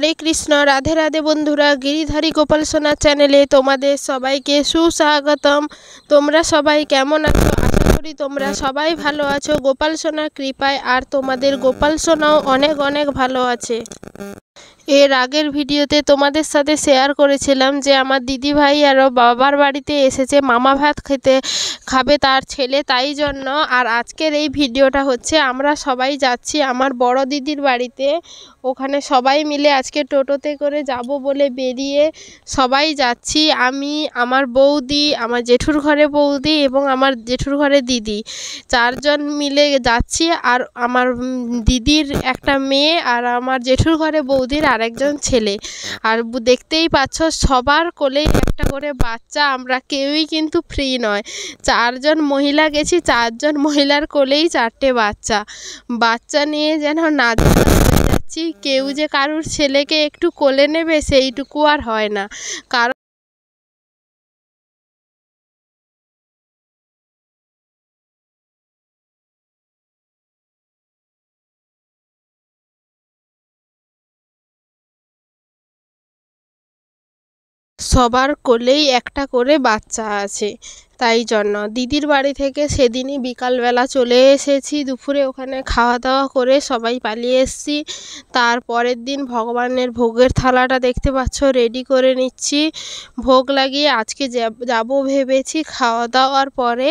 হরে কৃষ্ণ রাধে রাধে বন্ধুরা গিরিধারী গোপাল সোনা চ্যানেলে তোমাদের সবাইকে সুস্বাগতম তোমরা সবাই কেমন আছো আশা করি তোমরা সবাই ভালো আছো গোপাল সোনার কৃপায় আর তোমাদের গোপাল সোনাও অনেক অনেক ভালো আছে এর আগের ভিডিওতে তোমাদের সাথে শেয়ার করেছিলাম যে আমার দিদিভাই আরও বাবার বাড়িতে এসেছে মামা ভাত খেতে খাবে তার ছেলে তাই জন্য আর আজকের এই ভিডিওটা হচ্ছে আমরা সবাই যাচ্ছি আমার বড় দিদির বাড়িতে ওখানে সবাই মিলে আজকে টোটোতে করে যাব বলে বেরিয়ে সবাই যাচ্ছি আমি আমার বৌদি আমার জেঠুর ঘরে বৌদি এবং আমার জেঠুর ঘরে দিদি চারজন মিলে যাচ্ছি আর আমার দিদির একটা মেয়ে আর আমার জেঠুর ঘরে বৌদি বৌদির আরেকজন ছেলে আর দেখতেই পাচ্ছ সবার কোলে একটা করে বাচ্চা আমরা কেউই কিন্তু ফ্রি নয় চারজন মহিলা গেছি চারজন মহিলার কোলেই চারটে বাচ্চা বাচ্চা নিয়ে যেন যাচ্ছি কেউ যে কারুর ছেলেকে একটু কোলে নেবে সেইটুকু আর হয় না কারণ সবার কোলেই একটা করে বাচ্চা আছে তাই জন্য দিদির বাড়ি থেকে সেদিনই বিকালবেলা চলে এসেছি দুপুরে ওখানে খাওয়া দাওয়া করে সবাই পালিয়ে এসেছি তারপরের দিন ভগবানের ভোগের থালাটা দেখতে পাচ্ছ রেডি করে নিচ্ছি ভোগ লাগিয়ে আজকে যাব ভেবেছি খাওয়া দাওয়ার পরে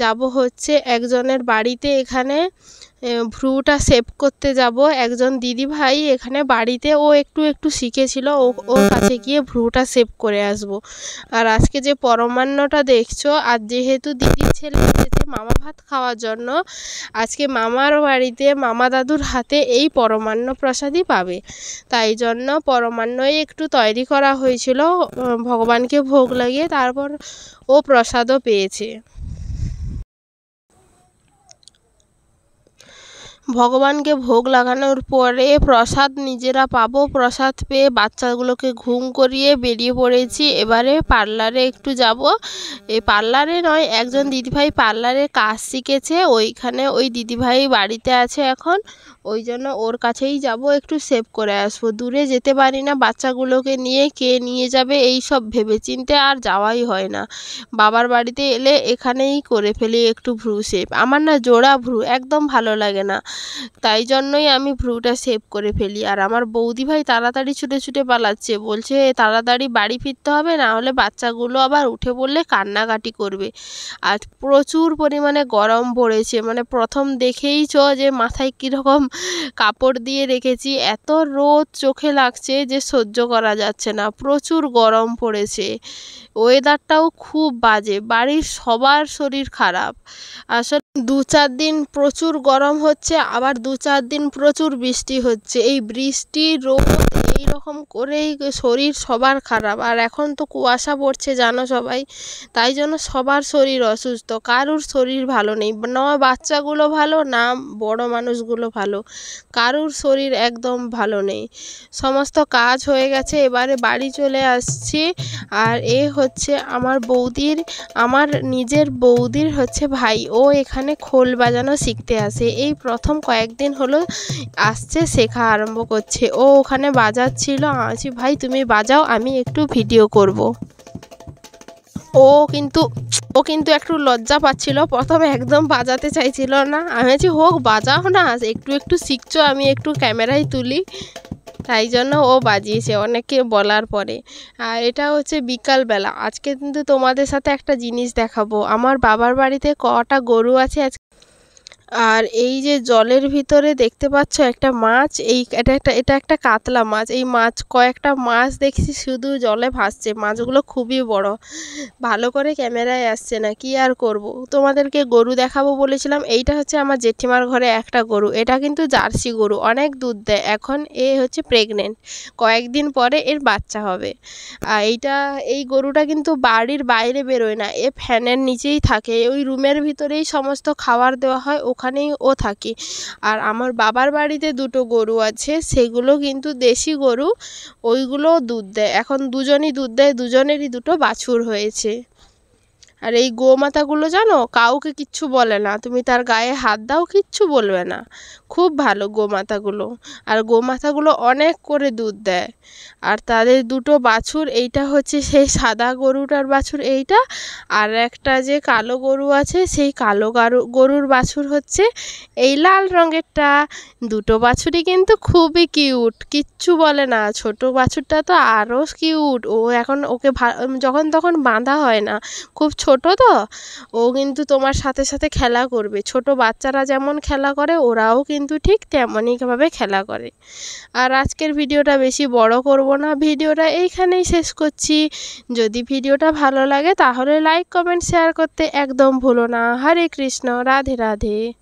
যাব হচ্ছে একজনের বাড়িতে এখানে ভ্রুটা সেভ করতে যাব একজন দিদিভাই এখানে বাড়িতে ও একটু একটু শিখেছিল ও ওর কাছে গিয়ে ভ্রুটা সেভ করে আসব আর আজকে যে পরমান্নটা দেখছো আর যেহেতু দিদির ছেলে এসেছে মামা ভাত খাওয়ার জন্য আজকে মামার বাড়িতে মামা দাদুর হাতে এই পরমান্ন প্রসাদই পাবে তাই জন্য পরমান্নই একটু তৈরি করা হয়েছিল ভগবানকে ভোগ লাগিয়ে তারপর ও প্রসাদও পেয়েছে ভগবানকে ভোগ লাগানোর পরে প্রসাদ নিজেরা পাবো প্রসাদ পেয়ে বাচ্চাগুলোকে ঘুম করিয়ে বেরিয়ে পড়েছি এবারে পার্লারে একটু যাব এই পার্লারে নয় একজন দিদিভাই পার্লারে কাজ শিখেছে ওইখানে ওই দিদিভাই বাড়িতে আছে এখন ওই জন্য ওর কাছেই যাব একটু সেভ করে আসবো দূরে যেতে পারি না বাচ্চাগুলোকে নিয়ে কে নিয়ে যাবে এই সব ভেবেচিন্তে আর যাওয়াই হয় না বাবার বাড়িতে এলে এখানেই করে ফেলি একটু ভ্রু সেভ আমার না জোড়া ভ্রু একদম ভালো লাগে না তাই জন্যই আমি ভ্রুটা সেভ করে ফেলি আর আমার বৌদি ভাই তাড়াতাড়ি ছুটে ছুটে পালাচ্ছে বলছে তাড়াতাড়ি বাড়ি ফিরতে হবে না হলে বাচ্চাগুলো আবার উঠে পড়লে কান্নাকাটি করবে আর প্রচুর পরিমাণে গরম পড়েছে মানে প্রথম দেখেই চ যে মাথায় কীরকম কাপড় দিয়ে রেখেছি এত রোদ চোখে লাগছে যে সহ্য করা যাচ্ছে না প্রচুর গরম পড়েছে ওয়েদারটাও খুব বাজে বাড়ির সবার শরীর খারাপ আসলে দু চার দিন প্রচুর গরম হচ্ছে আবার দু চার দিন প্রচুর বৃষ্টি হচ্ছে এই বৃষ্টি রোদ এই রকম করেই শরীর সবার খারাপ আর এখন তো কুয়াশা পড়ছে জানো সবাই তাই জন্য সবার শরীর অসুস্থ কারুর শরীর ভালো নেই না বাচ্চাগুলো ভালো না বড় মানুষগুলো ভালো কারুর শরীর একদম ভালো নেই সমস্ত কাজ হয়ে গেছে এবারে বাড়ি চলে আসছি আর এ হচ্ছে আমার বৌদির আমার নিজের বৌদির হচ্ছে ভাই ও এখানে খোল বাজানো শিখতে আসে এই প্রথম কয়েকদিন হলো আসছে শেখা আরম্ভ করছে ও ওখানে বাজার বাজাচ্ছিল আছি ভাই তুমি বাজাও আমি একটু ভিডিও করব। ও কিন্তু ও কিন্তু একটু লজ্জা পাচ্ছিল প্রথমে একদম বাজাতে চাইছিল না আমি আছি হোক বাজাও না একটু একটু শিখছো আমি একটু ক্যামেরায় তুলি তাই জন্য ও বাজিয়েছে অনেকে বলার পরে আর এটা হচ্ছে বিকালবেলা আজকে কিন্তু তোমাদের সাথে একটা জিনিস দেখাবো আমার বাবার বাড়িতে কটা গরু আছে আজকে আর এই যে জলের ভিতরে দেখতে পাচ্ছ একটা মাছ এই এটা একটা এটা একটা কাতলা মাছ এই মাছ কয়েকটা মাছ দেখছি শুধু জলে ভাসছে মাছগুলো খুবই বড় ভালো করে ক্যামেরায় আসছে না কি আর করব। তোমাদেরকে গরু দেখাবো বলেছিলাম এইটা হচ্ছে আমার জেঠিমার ঘরে একটা গরু এটা কিন্তু জার্সি গরু অনেক দুধ দেয় এখন এ হচ্ছে প্রেগনেন্ট কয়েকদিন পরে এর বাচ্চা হবে আর এইটা এই গরুটা কিন্তু বাড়ির বাইরে বেরোয় না এ ফ্যানের নিচেই থাকে ওই রুমের ভিতরেই সমস্ত খাবার দেওয়া হয় ওখানেই ও থাকে আর আমার বাবার বাড়িতে দুটো গরু আছে সেগুলো কিন্তু দেশি গরু ওইগুলোও দুধ দেয় এখন দুজনই দুধ দেয় দুজনেরই দুটো বাছুর হয়েছে আর এই গোমাতাগুলো জানো কাউকে কিচ্ছু বলে না তুমি তার গায়ে হাত দাও কিচ্ছু বলবে না খুব ভালো গোমাতাগুলো আর গোমাতাগুলো অনেক করে দুধ দেয় আর তাদের দুটো বাছুর এইটা হচ্ছে সেই সাদা গরুটার বাছুর এইটা আর একটা যে কালো গরু আছে সেই কালো গারু গরুর বাছুর হচ্ছে এই লাল রঙেরটা দুটো বাছুরই কিন্তু খুবই কিউট কিচ্ছু বলে না ছোট বাছুরটা তো আরও কিউট ও এখন ওকে যখন তখন বাঁধা হয় না খুব ছোট তো ও কিন্তু তোমার সাথে সাথে খেলা করবে ছোট বাচ্চারা যেমন খেলা করে ওরাও কিন্তু ঠিক তেমনইভাবে খেলা করে আর আজকের ভিডিওটা বেশি বড় করব না ভিডিওটা এইখানেই শেষ করছি যদি ভিডিওটা ভালো লাগে তাহলে লাইক কমেন্ট শেয়ার করতে একদম ভুলো না হরে কৃষ্ণ রাধে রাধে